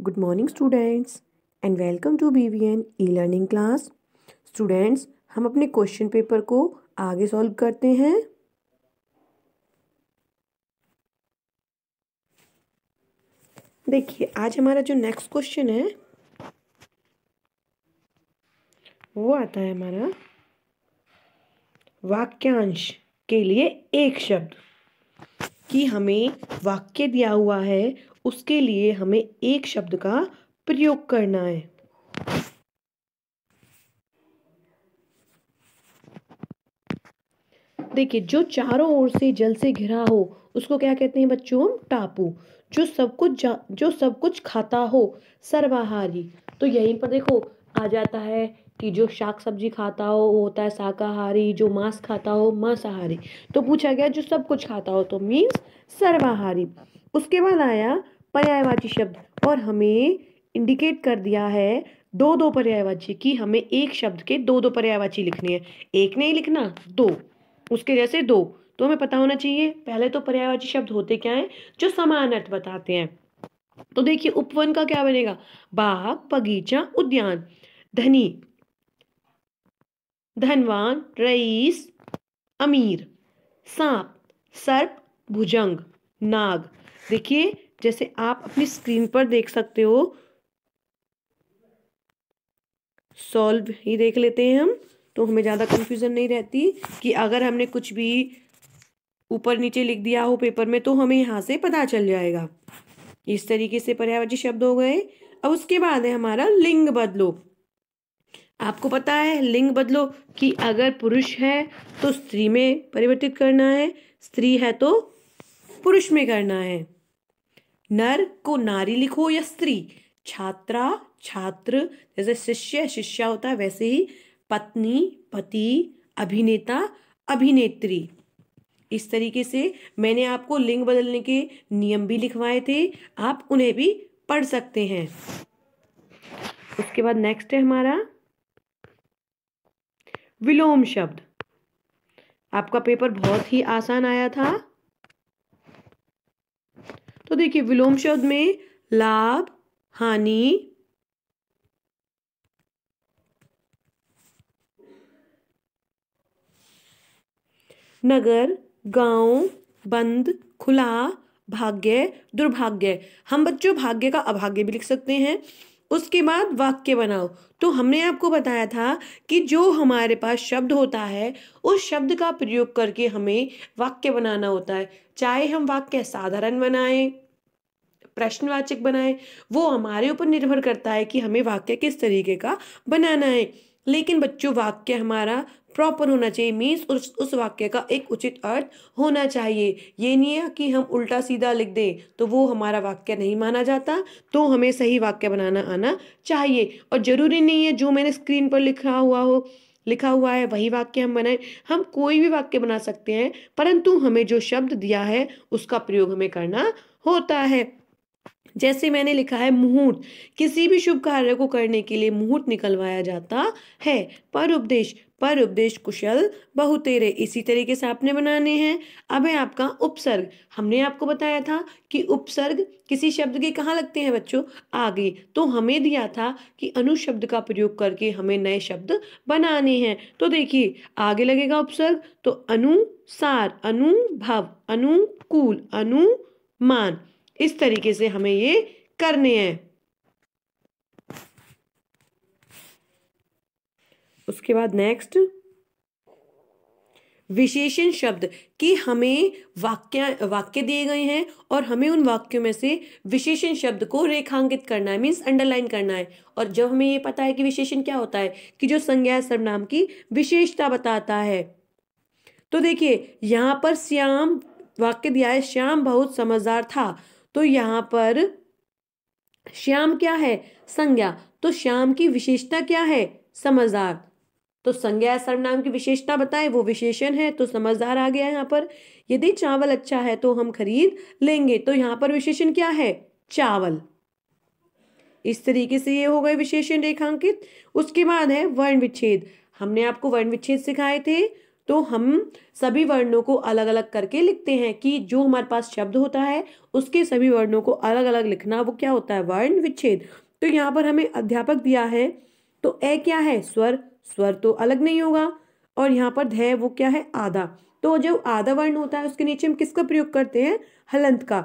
students and welcome to B V N E learning class students हम अपने question paper को आगे solve करते हैं देखिए आज हमारा जो नेक्स्ट क्वेश्चन है वो आता है हमारा वाक्यांश के लिए एक शब्द कि हमें वाक्य दिया हुआ है उसके लिए हमें एक शब्द का प्रयोग करना है देखिए जो चारों ओर से जल से घिरा हो उसको क्या कहते हैं बच्चों हम टापू जो सब कुछ जो सब कुछ खाता हो सर्वाहारी तो यहीं पर देखो आ जाता है कि जो शाक सब्जी खाता हो वो होता है शाकाहारी जो मांस खाता हो मांसाहारी तो पूछा गया जो सब कुछ खाता हो तो मीन्स सर्वाहारी उसके बाद आया पर्यायवाची शब्द और हमें इंडिकेट कर दिया है दो दो पर्यायवाची कि हमें एक शब्द के दो दो पर्यायवाची लिखने हैं एक नहीं लिखना दो उसके जैसे दो तो हमें पता होना चाहिए पहले तो पर्यायवाची शब्द होते क्या हैं जो समान अर्थ बताते हैं तो देखिए उपवन का क्या बनेगा बाग बगीचा उद्यान धनी धनवान रईस अमीर सांप सर्प भुजंग नाग देखिए जैसे आप अपनी स्क्रीन पर देख सकते हो सॉल्व ही देख लेते हैं हम तो हमें ज़्यादा कंफ्यूजन नहीं रहती कि अगर हमने कुछ भी ऊपर नीचे लिख दिया हो पेपर में तो हमें यहाँ से पता चल जाएगा इस तरीके से पर्यायवाची शब्द हो गए अब उसके बाद है हमारा लिंग बदलो आपको पता है लिंग बदलो कि अगर पुरुष है तो स्त्री में परिवर्तित करना है स्त्री है तो पुरुष में करना है नर को नारी लिखो या स्त्री छात्रा छात्र जैसे शिष्य शिष्या होता है वैसे ही पत्नी पति अभिनेता अभिनेत्री इस तरीके से मैंने आपको लिंग बदलने के नियम भी लिखवाए थे आप उन्हें भी पढ़ सकते हैं उसके बाद नेक्स्ट है हमारा विलोम शब्द आपका पेपर बहुत ही आसान आया था देखिए विलोम शब्द में लाभ हानि नगर गांव बंद खुला भाग्य दुर्भाग्य हम बच्चों भाग्य का अभाग्य भी लिख सकते हैं उसके बाद वाक्य बनाओ तो हमने आपको बताया था कि जो हमारे पास शब्द होता है उस शब्द का प्रयोग करके हमें वाक्य बनाना होता है चाहे हम वाक्य साधारण बनाएं प्रश्नवाचक बनाएं वो हमारे ऊपर निर्भर करता है कि हमें वाक्य किस तरीके का बनाना है लेकिन बच्चों वाक्य हमारा प्रॉपर होना चाहिए मीन्स उस उस वाक्य का एक उचित अर्थ होना चाहिए ये नहीं है कि हम उल्टा सीधा लिख दें तो वो हमारा वाक्य नहीं माना जाता तो हमें सही वाक्य बनाना आना चाहिए और ज़रूरी नहीं है जो मैंने स्क्रीन पर लिखा हुआ हो लिखा हुआ है वही वाक्य हम बनाएं हम कोई भी वाक्य बना सकते हैं परंतु हमें जो शब्द दिया है उसका प्रयोग हमें करना होता है जैसे मैंने लिखा है मुहूर्त किसी भी शुभ कार्य को करने के लिए मुहूर्त निकलवाया जाता है पर उपदेश पर उपदेश कुशल बहुतेरे इसी तरीके से आपने बनाने हैं अब है आपका उपसर्ग हमने आपको बताया था कि उपसर्ग किसी शब्द के कहाँ लगते हैं बच्चों आगे तो हमें दिया था कि अनुशब्द का प्रयोग करके हमें नए शब्द बनाने हैं तो देखिए आगे लगेगा उपसर्ग तो अनुसार अनुभव अनुकूल अनुमान इस तरीके से हमें ये करने हैं उसके बाद नेक्स्ट विशेषण शब्द कि हमें वाक्य वाक्य दिए गए हैं और हमें उन वाक्यों में से विशेषण शब्द को रेखांकित करना है मीन्स अंडरलाइन करना है और जब हमें ये पता है कि विशेषण क्या होता है कि जो संज्ञा सर्वनाम की विशेषता बताता है तो देखिए यहाँ पर श्याम वाक्य दिया है श्याम बहुत समझदार था तो यहाँ पर श्याम क्या है संज्ञा तो श्याम की विशेषता क्या है समझदार तो संज्ञा सर्वनाम की विशेषता बताए वो विशेषण है तो समझदार आ गया यहाँ पर यदि चावल अच्छा है तो हम खरीद लेंगे तो यहाँ पर विशेषण क्या है चावल इस तरीके से ये हो गए विशेषण रेखांकित उसके बाद है वर्ण विच्छेद हमने आपको वर्ण विच्छेद सिखाए थे तो हम सभी वर्णों को अलग अलग करके लिखते हैं कि जो हमारे पास शब्द होता है उसके सभी वर्णों को अलग अलग लिखना वो क्या होता है वर्ण विच्छेद तो यहाँ पर हमें अध्यापक दिया है तो ए क्या है स्वर स्वर तो अलग नहीं होगा और यहाँ पर धय वो क्या है आधा तो जो आधा वर्ण होता है उसके नीचे हम किसका प्रयोग करते हैं हलंत का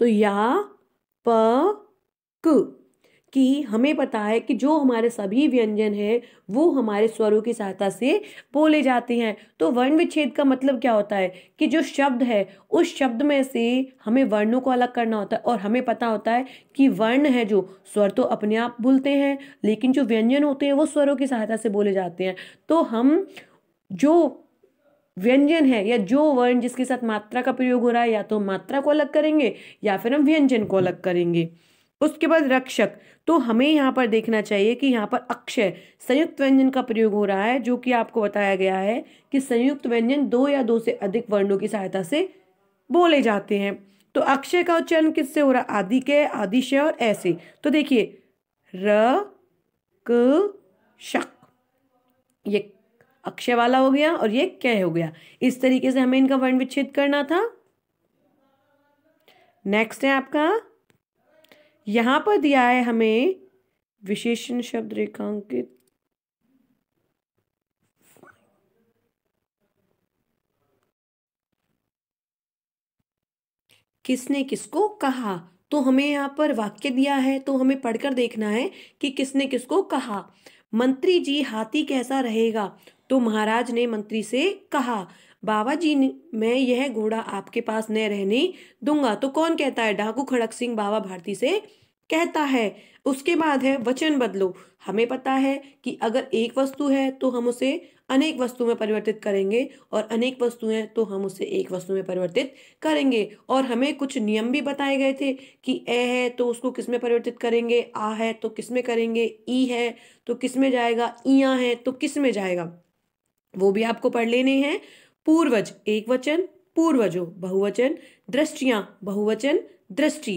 तो या प क कि हमें पता है कि जो हमारे सभी व्यंजन हैं वो हमारे स्वरों की सहायता से बोले जाते हैं तो वर्ण विच्छेद का मतलब क्या होता है कि जो शब्द है उस शब्द में से हमें वर्णों को अलग करना होता है और हमें पता होता है कि वर्ण है जो स्वर तो अपने आप बोलते हैं लेकिन जो व्यंजन होते हैं वो स्वरों की सहायता से बोले जाते हैं तो हम जो व्यंजन है या जो वर्ण जिसके साथ मात्रा का प्रयोग हो रहा है या तो मात्रा को अलग करेंगे या फिर हम व्यंजन को अलग करेंगे उसके बाद रक्षक तो हमें यहाँ पर देखना चाहिए कि यहाँ पर अक्षय संयुक्त व्यंजन का प्रयोग हो रहा है जो कि आपको बताया गया है कि संयुक्त व्यंजन दो या दो से अधिक वर्णों की सहायता से बोले जाते हैं तो अक्षय का उच्चारण किससे हो रहा है आदि के आदिशय और ऐसे तो देखिए र क शक ये अक्षय वाला हो गया और ये कह हो गया इस तरीके से हमें इनका वर्ण विच्छेद करना था नेक्स्ट है आपका यहां पर दिया है हमें विशेषण शब्द रेखांकित किसने किसको कहा तो हमें यहाँ पर वाक्य दिया है तो हमें पढ़कर देखना है कि किसने किसको कहा मंत्री जी हाथी कैसा रहेगा तो महाराज ने मंत्री से कहा बाबा जी मैं यह घोड़ा आपके पास न रहने दूंगा तो कौन कहता है डाकू खड़क सिंह बाबा भारती से कहता है उसके बाद है वचन बदलो हमें पता है कि अगर एक वस्तु है तो हम उसे अनेक वस्तु में परिवर्तित करेंगे और अनेक वस्तु हैं तो हम उसे एक वस्तु में परिवर्तित करेंगे और हमें कुछ नियम भी बताए गए थे कि ए है तो उसको किस में परिवर्तित करेंगे आ है तो किस में करेंगे ई है तो किस में जाएगा इया है तो किस में जाएगा वो भी आपको पढ़ लेने हैं पूर्वज एक वचन पूर्वजों बहुवचन दृष्टिया बहुवचन दृष्टि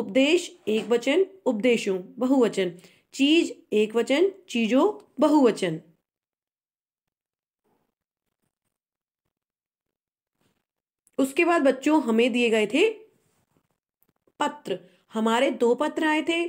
उपदेश एक वचन उपदेशों बहुवचन चीज एक वचन चीजों बहुवचन उसके बाद बच्चों हमें दिए गए थे पत्र हमारे दो पत्र आए थे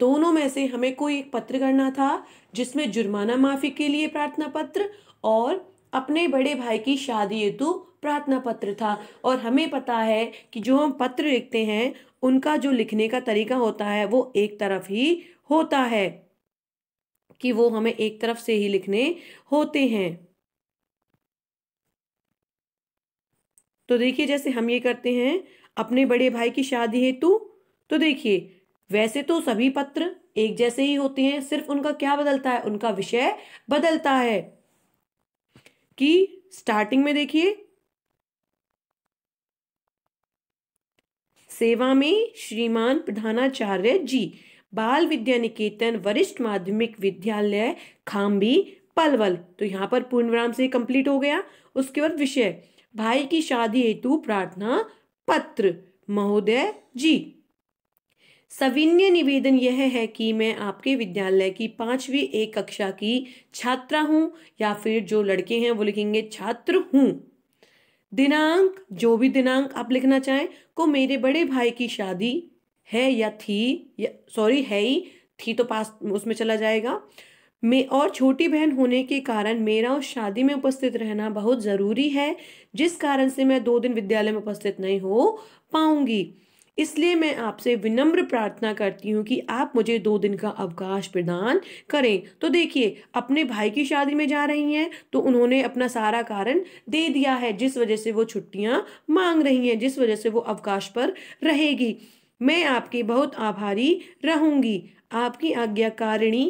दोनों में से हमें कोई एक पत्र करना था जिसमें जुर्माना माफी के लिए प्रार्थना पत्र और अपने बड़े भाई की शादी हेतु प्रार्थना पत्र था और हमें पता है कि जो हम पत्र लिखते हैं उनका जो लिखने का तरीका होता है वो एक तरफ ही होता है कि वो हमें एक तरफ से ही लिखने होते हैं तो देखिए जैसे हम ये करते हैं अपने बड़े भाई की शादी हेतु तो देखिए वैसे तो सभी पत्र एक जैसे ही होते हैं सिर्फ उनका क्या बदलता है उनका विषय बदलता है कि स्टार्टिंग में देखिए सेवा में श्रीमान प्रधानाचार्य जी बाल विद्या निकेतन वरिष्ठ माध्यमिक विद्यालय खाम्बी पलवल तो यहाँ पर पूर्ण विराम से कंप्लीट हो गया उसके बाद विषय भाई की शादी हेतु प्रार्थना पत्र महोदय जी सविन्य निवेदन यह है कि मैं आपके विद्यालय की पाँचवीं एक कक्षा की छात्रा हूँ या फिर जो लड़के हैं वो लिखेंगे छात्र हूँ दिनांक जो भी दिनांक आप लिखना चाहें को मेरे बड़े भाई की शादी है या थी या सॉरी है ही थी तो पास उसमें चला जाएगा मैं और छोटी बहन होने के कारण मेरा उस शादी में उपस्थित रहना बहुत ज़रूरी है जिस कारण से मैं दो दिन विद्यालय में उपस्थित नहीं हो पाऊंगी इसलिए मैं आपसे विनम्र प्रार्थना करती हूँ कि आप मुझे दो दिन का अवकाश प्रदान करें तो देखिए अपने भाई की शादी में जा रही हैं तो उन्होंने अपना सारा कारण दे दिया है जिस वजह से वो छुट्टियाँ मांग रही हैं जिस वजह से वो अवकाश पर रहेगी मैं आपकी बहुत आभारी रहूँगी आपकी आज्ञाकारिणी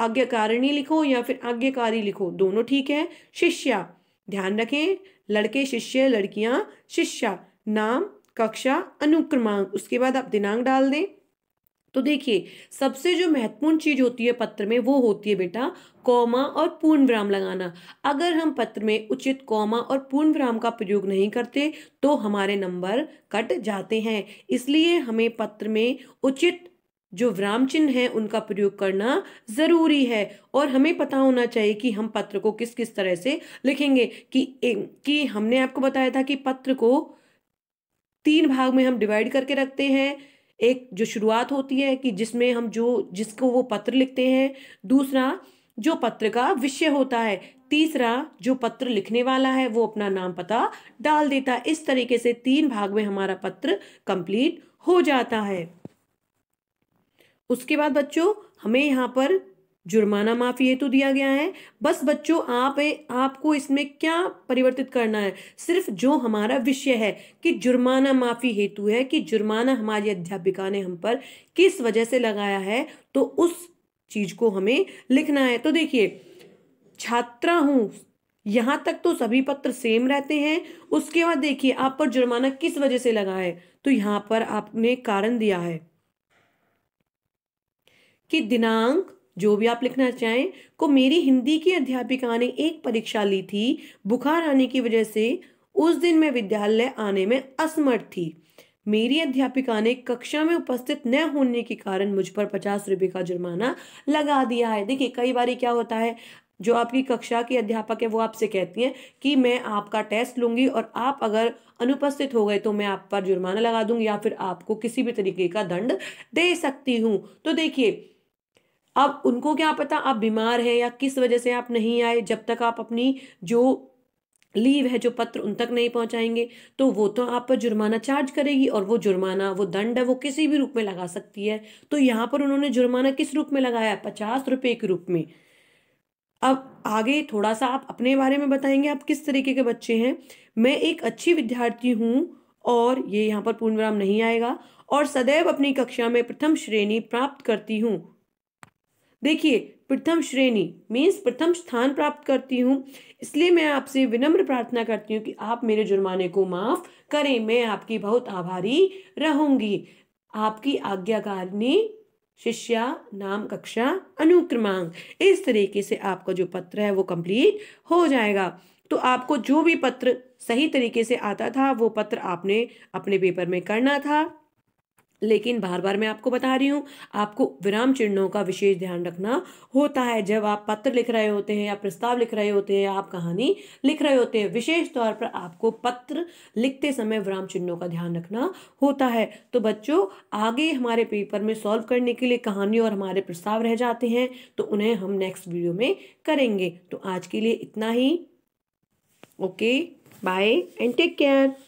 आज्ञाकारिणी लिखो या फिर आज्ञाकारी लिखो दोनों ठीक है शिष्या ध्यान रखें लड़के शिष्य लड़कियाँ शिष्या नाम कक्षा अनुक्रमांक उसके बाद आप दिनांक डाल दें तो देखिए सबसे जो महत्वपूर्ण चीज होती है पत्र में वो होती है बेटा कौमा और पूर्ण विराम लगाना अगर हम पत्र में उचित कौमा और पूर्ण विराम का प्रयोग नहीं करते तो हमारे नंबर कट जाते हैं इसलिए हमें पत्र में उचित जो विराम चिन्ह है उनका प्रयोग करना ज़रूरी है और हमें पता होना चाहिए कि हम पत्र को किस किस तरह से लिखेंगे कि कि हमने आपको बताया था कि पत्र को तीन भाग में हम डिवाइड करके रखते हैं एक जो शुरुआत होती है कि जिसमें हम जो जिसको वो पत्र लिखते हैं दूसरा जो पत्र का विषय होता है तीसरा जो पत्र लिखने वाला है वो अपना नाम पता डाल देता है इस तरीके से तीन भाग में हमारा पत्र कंप्लीट हो जाता है उसके बाद बच्चों हमें यहाँ पर जुर्माना माफ़ी हेतु तो दिया गया है बस बच्चों आप आपको इसमें क्या परिवर्तित करना है सिर्फ जो हमारा विषय है कि जुर्माना माफ़ी हेतु है कि जुर्माना हमारी अध्यापिका ने हम पर किस वजह से लगाया है तो उस चीज़ को हमें लिखना है तो देखिए छात्रा हूं यहां तक तो सभी पत्र सेम रहते हैं उसके बाद देखिए आप पर जुर्माना किस वजह से लगा है तो यहाँ पर आपने कारण दिया है कि दिनांक जो भी आप लिखना चाहें को मेरी हिंदी की अध्यापिका ने एक परीक्षा ली थी बुखार आने की वजह से उस दिन मैं विद्यालय आने में असमर्थ थी मेरी अध्यापिका ने कक्षा में उपस्थित न होने के कारण मुझ पर पचास रुपये का जुर्माना लगा दिया है देखिए कई बार क्या होता है जो आपकी कक्षा की अध्यापक है वो आपसे कहती हैं कि मैं आपका टेस्ट लूंगी और आप अगर अनुपस्थित हो गए तो मैं आप पर जुर्माना लगा दूंगी या फिर आपको किसी भी तरीके का दंड दे सकती हूँ तो देखिए अब उनको क्या पता आप बीमार हैं या किस वजह से आप नहीं आए जब तक आप अपनी जो लीव है जो पत्र उन तक नहीं पहुंचाएंगे तो वो तो आप पर जुर्माना चार्ज करेगी और वो जुर्माना वो दंड है वो किसी भी रूप में लगा सकती है तो यहाँ पर उन्होंने जुर्माना किस रूप में लगाया पचास रुपये के रूप में अब आगे थोड़ा सा आप अपने बारे में बताएंगे आप किस तरीके के बच्चे हैं मैं एक अच्छी विद्यार्थी हूँ और ये यहाँ पर पूर्ण विराम नहीं आएगा और सदैव अपनी कक्षा में प्रथम श्रेणी प्राप्त करती हूँ देखिए प्रथम श्रेणी मीन्स प्रथम स्थान प्राप्त करती हूँ इसलिए मैं आपसे विनम्र प्रार्थना करती हूँ कि आप मेरे जुर्माने को माफ़ करें मैं आपकी बहुत आभारी रहूंगी आपकी आज्ञाकारिणी शिष्या नाम कक्षा अनुक्रमांक इस तरीके से आपका जो पत्र है वो कंप्लीट हो जाएगा तो आपको जो भी पत्र सही तरीके से आता था वो पत्र आपने अपने पेपर में करना था लेकिन बार बार मैं आपको बता रही हूँ आपको विराम चिन्हों का विशेष ध्यान रखना होता है जब आप पत्र लिख रहे होते हैं या प्रस्ताव लिख रहे होते हैं या आप कहानी लिख रहे होते हैं विशेष तौर पर आपको पत्र लिखते समय विराम चिन्हों का ध्यान रखना होता है तो बच्चों आगे हमारे पेपर में सॉल्व करने के लिए कहानी और हमारे प्रस्ताव रह जाते हैं तो उन्हें हम नेक्स्ट वीडियो में करेंगे तो आज के लिए इतना ही okay bye and take care